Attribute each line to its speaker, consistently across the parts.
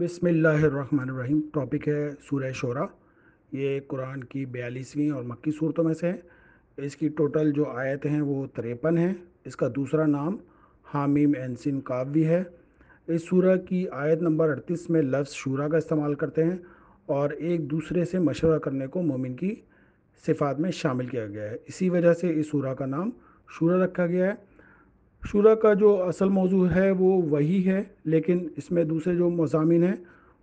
Speaker 1: बिसमीम टॉपिक है सूर्य शोरा ये कुरान की बयालीसवीं और मक्की सूरतों में से है इसकी टोटल जो आयत हैं वो तिरपन हैं इसका दूसरा नाम हामीम एनसिन काब भी है इस सूरह की आयत नंबर अड़तीस में लफ्ज़ शूरा का इस्तेमाल करते हैं और एक दूसरे से मशवरा करने को मोमिन की सिफात में शामिल किया गया है इसी वजह से इस सूरह का नाम शूरा रखा गया है शुरा का जो असल मौजू है वो वही है लेकिन इसमें दूसरे जो मजामिन हैं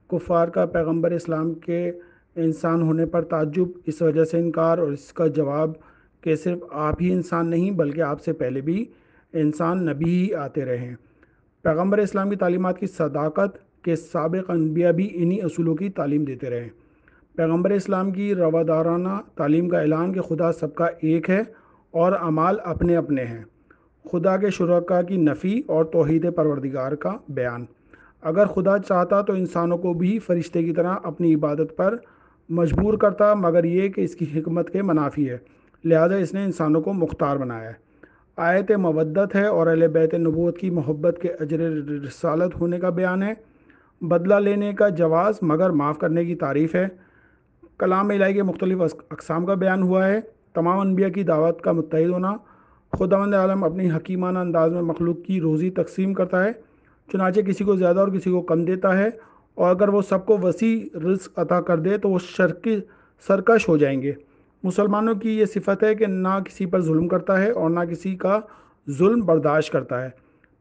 Speaker 1: कुफार का पैगंबर इस्लाम के इंसान होने पर ताजुब इस वजह से इनकार और इसका जवाब कि सिर्फ आप ही इंसान नहीं बल्कि आपसे पहले भी इंसान नबी ही आते रहे हैं पैगम्बर इस्लाम की तालीमत की सदाकत के सबक अनबिया भी इन्हीं असूलों की तालीम देते रहे पैगम्बर इस्लाम की रवादाराना तालीम का ऐलान कि खुदा सबका एक है और अमाल अपने अपने हैं खुदा के शुरा की नफ़ी और तोहद परवरदिगार का बयान अगर खुदा चाहता तो इंसानों को भी फरिश्ते की तरह अपनी इबादत पर मजबूर करता मगर ये कि इसकी हमत के मनाफी है लिहाजा इसने इंसानों को मुख्तार बनाया है आयत मवदत है और अल बैत नबूत की मोहब्बत के अजर रसालत होने का बयान है बदला लेने का जवाज़ मगर माफ़ करने की तारीफ़ है कलाम इलाई के मुख्तलिफ अकसाम का बयान हुआ है तमाम अनबिया की दावत का मुतहद होना खुदा आलम अपनी हकीमाना अंदाज में मखलूक की रोज़ी तकसीम करता है चुनाचे किसी को ज़्यादा और किसी को कम देता है और अगर वो सबको वसी रिस्क अता कर दे तो वो शर्की सरकश हो जाएंगे मुसलमानों की ये सिफत है कि ना किसी पर जुल्म करता है और ना किसी का जुल्म बर्दाश्त करता है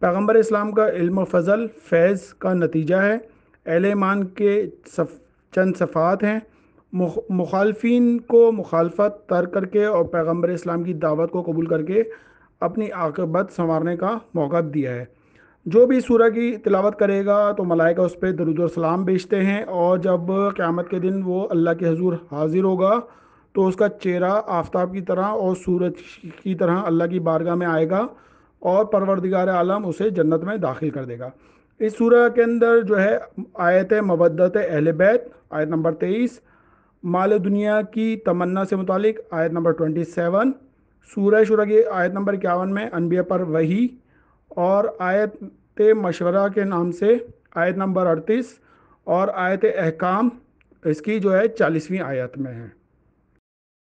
Speaker 1: पैगम्बर इस्लाम का इल्म फजल फैज़ का नतीजा है अहल ईमान के सफ, चंद सफ़ात हैं मुखालफी को मुखालफत तर करके और पैगम्बर इस्लाम की दावत को कबूल करके अपनी आकबत संवारने का मौका दिया है जो भी सूरह की तिलावत करेगा तो मलाइका उस पर दरुद सलाम भेजते हैं और जब क़्यामत के दिन वो अल्लाह के हजूर हाजिर होगा तो उसका चेहरा आफ्ताब की तरह और सूरज की तरह अल्लाह की बारगाह में आएगा और परवरदिगार आलम उसे जन्नत में दाखिल कर देगा इस सूरह के अंदर जो है आयत मबदत अहल बैत आयत नंबर तेईस माल दुनिया की तमन्ना से मुतालिक आयत नंबर ट्वेंटी सेवन सूर्य शुरा की आयत नंबर इक्यावन में अनबिया पर वही और आयत मशवरा के नाम से आयत नंबर अड़तीस और आयत अहकाम इसकी जो है चालीसवीं आयत में है